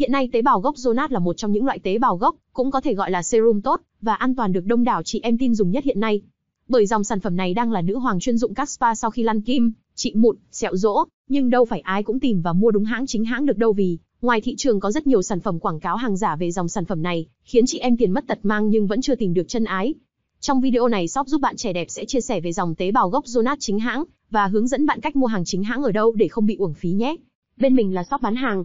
Hiện nay tế bào gốc Jonat là một trong những loại tế bào gốc, cũng có thể gọi là serum tốt và an toàn được đông đảo chị em tin dùng nhất hiện nay. Bởi dòng sản phẩm này đang là nữ hoàng chuyên dụng các spa sau khi lăn kim, trị mụn, sẹo rỗ, nhưng đâu phải ai cũng tìm và mua đúng hãng chính hãng được đâu vì ngoài thị trường có rất nhiều sản phẩm quảng cáo hàng giả về dòng sản phẩm này, khiến chị em tiền mất tật mang nhưng vẫn chưa tìm được chân ái. Trong video này shop giúp bạn trẻ đẹp sẽ chia sẻ về dòng tế bào gốc Jonat chính hãng và hướng dẫn bạn cách mua hàng chính hãng ở đâu để không bị uổng phí nhé. Bên mình là shop bán hàng,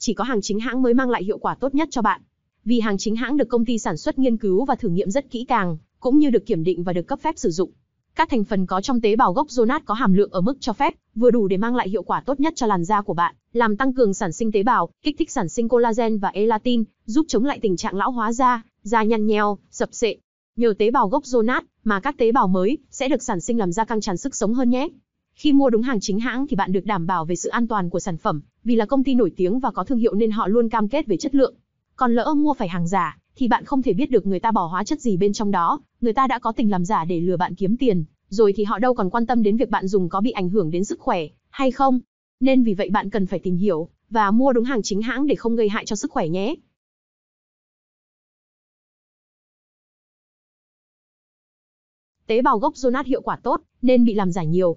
chỉ có hàng chính hãng mới mang lại hiệu quả tốt nhất cho bạn. Vì hàng chính hãng được công ty sản xuất nghiên cứu và thử nghiệm rất kỹ càng, cũng như được kiểm định và được cấp phép sử dụng. Các thành phần có trong tế bào gốc Zonat có hàm lượng ở mức cho phép, vừa đủ để mang lại hiệu quả tốt nhất cho làn da của bạn, làm tăng cường sản sinh tế bào, kích thích sản sinh collagen và elatin, giúp chống lại tình trạng lão hóa da, da nhăn nheo, sập sệ. Nhờ tế bào gốc Zonat mà các tế bào mới sẽ được sản sinh làm da căng tràn sức sống hơn nhé. Khi mua đúng hàng chính hãng thì bạn được đảm bảo về sự an toàn của sản phẩm, vì là công ty nổi tiếng và có thương hiệu nên họ luôn cam kết về chất lượng. Còn lỡ mua phải hàng giả, thì bạn không thể biết được người ta bỏ hóa chất gì bên trong đó, người ta đã có tình làm giả để lừa bạn kiếm tiền, rồi thì họ đâu còn quan tâm đến việc bạn dùng có bị ảnh hưởng đến sức khỏe hay không. Nên vì vậy bạn cần phải tìm hiểu và mua đúng hàng chính hãng để không gây hại cho sức khỏe nhé. Tế bào gốc Jonat hiệu quả tốt nên bị làm giả nhiều,